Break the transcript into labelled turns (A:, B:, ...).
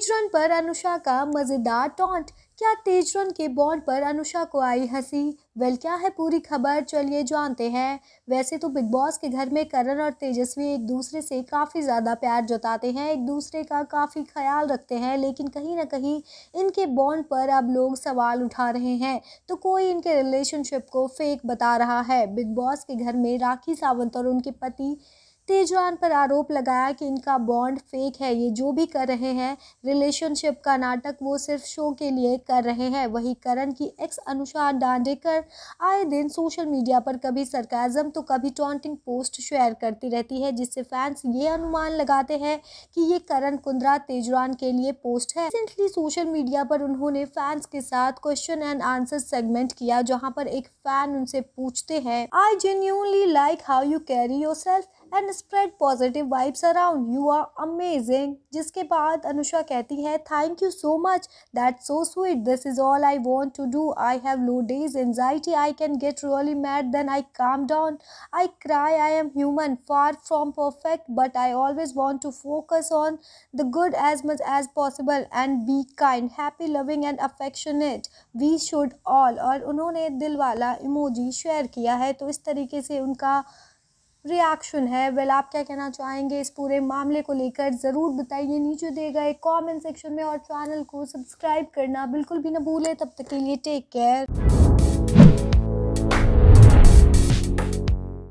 A: तेज run पर अनुषा का मज़ेदार टॉन्ट क्या तेज रन के बॉन्ड पर अनुषा को आई हंसी वेल क्या है पूरी खबर चलिए जानते हैं वैसे तो बिग बॉस के घर में करण और तेजस्वी एक दूसरे से काफ़ी ज़्यादा प्यार जताते हैं एक दूसरे का काफ़ी ख्याल रखते हैं लेकिन कहीं ना कहीं इनके बॉन्ड पर अब लोग सवाल उठा रहे हैं तो कोई इनके रिलेशनशिप को फेक बता रहा है बिग बॉस के घर में राखी सावंत और उनके पति तेजवान पर आरोप लगाया कि इनका बॉन्ड फेक है ये जो भी कर रहे हैं रिलेशनशिप का नाटक वो सिर्फ शो के लिए कर रहे हैं वही करण की एक्स अनुषा डांडेकर आए दिन सोशल मीडिया पर कभी सरकाजम तो कभी टॉन्टिंग पोस्ट शेयर करती रहती है जिससे फैंस ये अनुमान लगाते हैं कि ये करण कुंद्रा तेजवान के लिए पोस्ट है रिसेंटली सोशल मीडिया पर उन्होंने फैंस के साथ क्वेश्चन एंड आंसर सेगमेंट किया जहाँ पर एक फैन उनसे पूछते हैं I genuinely like how you carry yourself and spread positive vibes around you are amazing जिसके बाद अनुषा कहती है thank you so much that so sweet this is all I want to do I have low days anxiety I can get really mad then I calm down I cry I am human far from perfect but I always want to focus on the good as much as possible and be kind happy loving and affectionate we should all और उन्होंने दिल वाला emoji share किया है तो इस तरीके से उनका रिएक्शन है वेल आप क्या कहना चाहेंगे इस पूरे मामले को लेकर ज़रूर बताइए नीचे दिए गए कमेंट सेक्शन में और चैनल को सब्सक्राइब करना बिल्कुल भी ना भूलें तब तक के लिए टेक केयर